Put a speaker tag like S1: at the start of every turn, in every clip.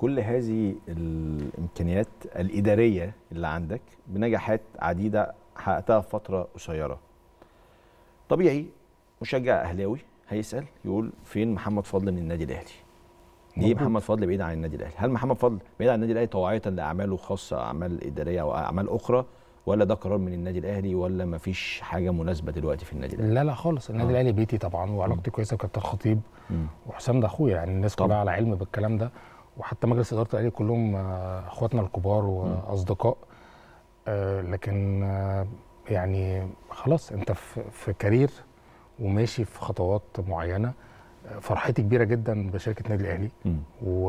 S1: كل هذه الامكانيات الاداريه اللي عندك بنجاحات عديده حققتها في فتره قصيره طبيعي مشجع اهلاوي هيسال يقول فين محمد فضل من النادي الاهلي ليه محمد فضل بعيد عن النادي الاهلي هل محمد فضل بعيد عن النادي الاهلي طواعيه لاعماله الخاصه اعمال اداريه واعمال اخرى ولا ده قرار من النادي الاهلي ولا ما فيش حاجه مناسبه دلوقتي في النادي الاهلي
S2: لا لا خالص النادي آه. الاهلي بيتي طبعا وعلاقتي كويسه بكابتن الخطيب وحسام ده اخويا يعني الناس كلها على علم بالكلام ده وحتى مجلس اداره الاهلي كلهم آه، اخواتنا الكبار واصدقاء آه، لكن آه، يعني خلاص انت في كارير وماشي في خطوات معينه فرحتي كبيره جدا بشركه النادي الاهلي و...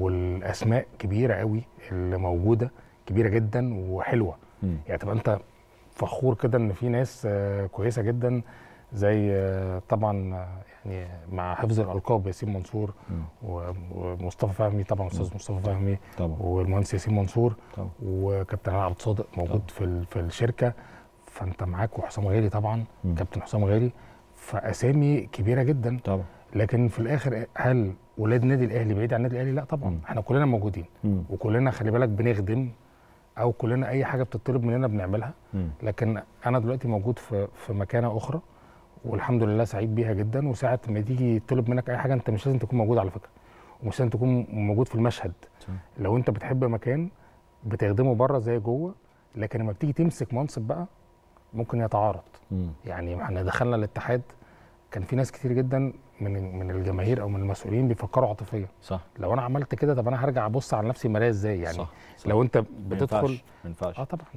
S2: والاسماء كبيره قوي اللي موجوده كبيره جدا وحلوه م. يعني تبقى انت فخور كده ان في ناس كويسه جدا زي آه، طبعا آه، يعني مع حفظ الالقاب ياسين منصور ومصطفى فهمي طبعا استاذ مصطفى فهمي طبعا. والمهندس ياسين منصور طبعا. وكابتن علي عبد الصادق موجود طبعا. في في الشركه فانت معاك وحسام غالي طبعا كابتن حسام غالي فاسامي كبيره جدا طبعا لكن في الاخر هل ولاد النادي الاهلي بعيد عن النادي الاهلي لا طبعا مم. احنا كلنا موجودين مم. وكلنا خلي بالك بنخدم او كلنا اي حاجه بتطلب مننا بنعملها مم. لكن انا دلوقتي موجود في في مكانه اخرى والحمد لله سعيد بيها جدا وساعه ما تيجي تطلب منك اي حاجه انت مش لازم تكون موجود على فكره ومش لازم تكون موجود في المشهد لو انت بتحب مكان بتخدمه بره زي جوه لكن لما بتيجي تمسك منصب بقى ممكن يتعارض مم. يعني احنا دخلنا الاتحاد كان في ناس كتير جدا من من الجماهير او من المسؤولين بيفكروا عاطفيا صح لو انا عملت كده طب انا هرجع ابص على نفسي مرايا ازاي يعني صح. صح. لو انت بتدخل منفعش. منفعش. اه طبعا